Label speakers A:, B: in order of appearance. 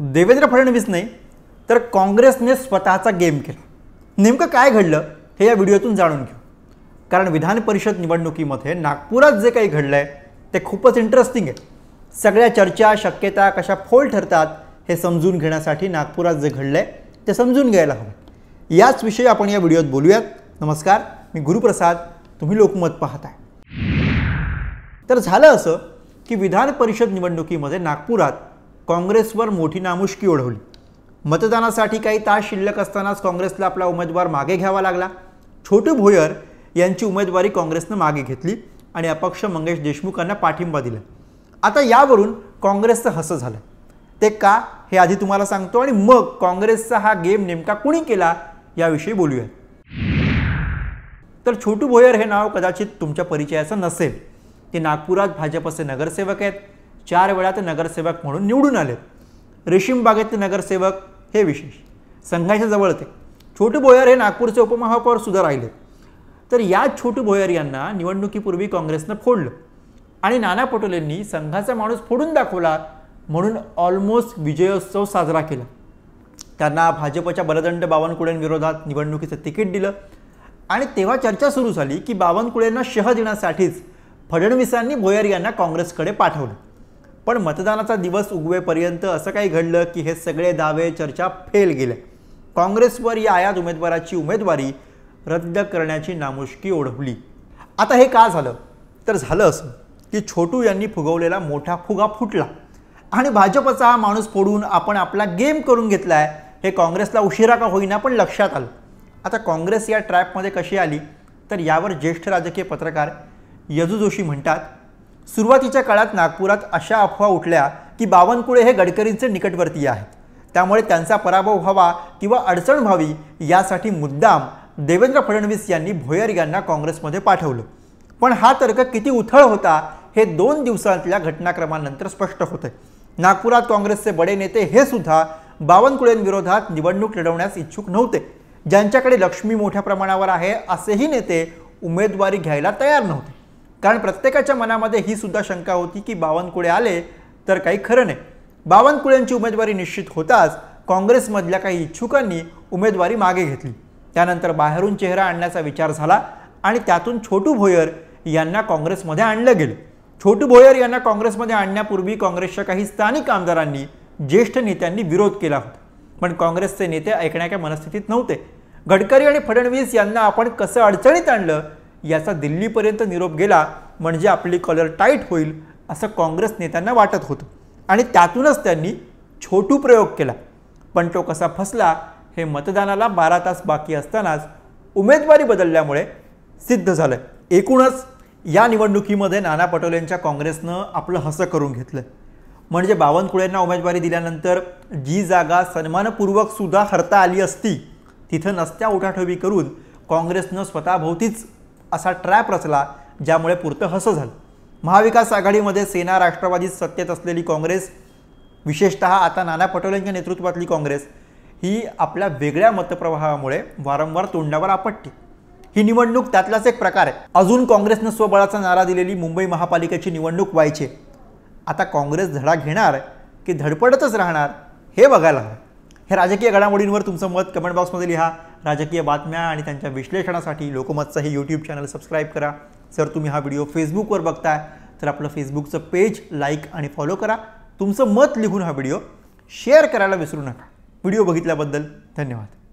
A: देवेंद्र फडणवीस नाही तर काँग्रेसने स्वतःचा गेम केला नेमकं काय घडलं हे या व्हिडिओतून जाणून घेऊ कारण विधान परिषद निवडणुकीमध्ये नागपुरात जे काही घडलं आहे ते खूपच इंटरेस्टिंग आहे सगळ्या चर्चा शक्यता कशा फोल ठरतात हे समजून घेण्यासाठी नागपुरात जे घडलं आहे ते समजून घ्यायला हवं याच विषयी आपण या व्हिडिओत बोलूयात नमस्कार मी गुरुप्रसाद तुम्ही लोकमत पाहताय तर झालं असं की विधान परिषद निवडणुकीमध्ये नागपुरात काँग्रेसवर मोठी नामुष्की ओढवली मतदानासाठी काही तास शिल्लक असतानाच काँग्रेसला आपला उमेदवार मागे घ्यावा लागला छोटू भोयर यांची उमेदवारी काँग्रेसनं मागे घेतली आणि अपक्ष मंगेश देशमुखांना पाठिंबा दिला आता यावरून काँग्रेसचं हसं झालं ते का हे आधी तुम्हाला सांगतो आणि मग काँग्रेसचा हा गेम नेमका कुणी केला याविषयी बोलूया तर छोटू भोयर हे नाव कदाचित तुमच्या परिचयाचं नसेल ते नागपुरात भाजपचे नगरसेवक आहेत चार वेळा ते नगरसेवक म्हणून निवडून आलेत रेशीमबागेतले नगरसेवक हे विशेष संघाच्या जवळ ते छोटू भोयर हे नागपूरचे उपमहापौर सुद्धा राहिले तर या छोटू भोयर यांना निवडणुकीपूर्वी काँग्रेसनं फोडलं आणि नाना पटोलेंनी संघाचा माणूस फोडून दाखवला म्हणून ऑलमोस्ट विजयोत्सव साजरा केला त्यांना भाजपच्या बलदंड बावनकुळेंविरोधात निवडणुकीचं तिकीट दिलं आणि तेव्हा चर्चा सुरू झाली की बावनकुळेंना शह देण्यासाठीच फडणवीसांनी भोयर यांना काँग्रेसकडे पाठवलं पण मतदानाचा दिवस उगवेपर्यंत असं काही घडलं की हे सगळे दावे चर्चा फेल गेले काँग्रेसवर या आयात उमेदवाराची उमेदवारी रद्द करण्याची नामुष्की ओढवली आता हे का झालं तर झालं असं की छोटू यांनी फुगवलेला मोठा फुगा फुटला आणि भाजपचा हा माणूस फोडून आपण आपला गेम करून घेतला आहे हे काँग्रेसला उशिरा का होईना पण लक्षात आलं आता काँग्रेस या ट्रॅपमध्ये कशी आली तर यावर ज्येष्ठ राजकीय पत्रकार यजू जोशी म्हणतात सुरुवातीच्या काळात नागपुरात अशा अफवा उठल्या की बावनकुळे हे गडकरींचे निकटवर्तीय आहेत त्यामुळे त्यांचा पराभव व्हावा किंवा अडचण व्हावी यासाठी मुद्दाम देवेंद्र फडणवीस यांनी भोयर यांना काँग्रेसमध्ये पाठवलं पण हा तर्क किती उथळ होता हे दोन दिवसांतल्या घटनाक्रमानंतर स्पष्ट होते नागपुरात काँग्रेसचे बडे नेते हे सुद्धा बावनकुळेंविरोधात निवडणूक लढवण्यास इच्छुक नव्हते ज्यांच्याकडे लक्ष्मी मोठ्या प्रमाणावर आहे असेही नेते उमेदवारी घ्यायला तयार नव्हते कारण प्रत्येकाच्या मनामध्ये ही सुद्धा शंका होती की बावनकुळे आले तर काही खरं नाही बावनकुळ्यांची उमेदवारी निश्चित होताच काँग्रेसमधल्या काही इच्छुकांनी उमेदवारी मागे घेतली त्यानंतर बाहेरून चेहरा आणण्याचा विचार झाला आणि त्यातून छोटू भोयर यांना काँग्रेसमध्ये आणलं गेलं छोटू भोयर यांना काँग्रेसमध्ये आणण्यापूर्वी काँग्रेसच्या काही स्थानिक आमदारांनी ज्येष्ठ नेत्यांनी विरोध केला होता पण काँग्रेसचे नेते ऐकण्याच्या मनस्थितीत नव्हते गडकरी आणि फडणवीस यांना आपण कसं अडचणीत आणलं याचा दिल्लीपर्यंत निरोप गेला म्हणजे आपली कलर टाईट होईल असं काँग्रेस नेत्यांना वाटत होतं आणि त्यातूनच त्यांनी छोटू प्रयोग केला पण तो कसा फसला हे मतदानाला बारा तास बाकी असतानाच उमेदवारी बदलल्यामुळे सिद्ध झालं एकूणच या निवडणुकीमध्ये नाना पटोलेंच्या काँग्रेसनं आपलं हसं करून घेतलं म्हणजे बावनकुळेंना उमेदवारी दिल्यानंतर जी जागा सन्मानपूर्वक सुद्धा हरता आली असती तिथं नसत्या उठाठोबी करून काँग्रेसनं स्वतःभोवतीच असा ट्रॅप रचला ज्यामुळे पुरतं हसं झालं महाविकास आघाडीमध्ये सेना राष्ट्रवादी सत्तेत असलेली काँग्रेस विशेषतः आता नाना पटोले नेतृत्वातली काँग्रेस ही आपल्या वेगळ्या मतप्रवाहामुळे वारंवार तोंडावर आपटते ही निवडणूक त्यातलाच एक प्रकार आहे अजून काँग्रेसनं स्वबळाचा नारा दिलेली मुंबई महापालिकेची निवडणूक व्हायची आता काँग्रेस धडा घेणार की धडपडतच राहणार हे बघायला हे राजकीय घडामोडींवर तुमचं मत कमेंट बॉक्समध्ये लिहा राजकीय बातम्या आणि त्यांच्या विश्लेषणासाठी लोकमतचं हे यूट्यूब चॅनल सबस्क्राईब करा जर तुम्ही हा व्हिडिओ फेसबुकवर बघताय तर आपलं फेसबुकचं पेज लाईक आणि फॉलो करा तुमचं मत लिहून हा व्हिडिओ शेअर करायला विसरू नका व्हिडिओ बघितल्याबद्दल धन्यवाद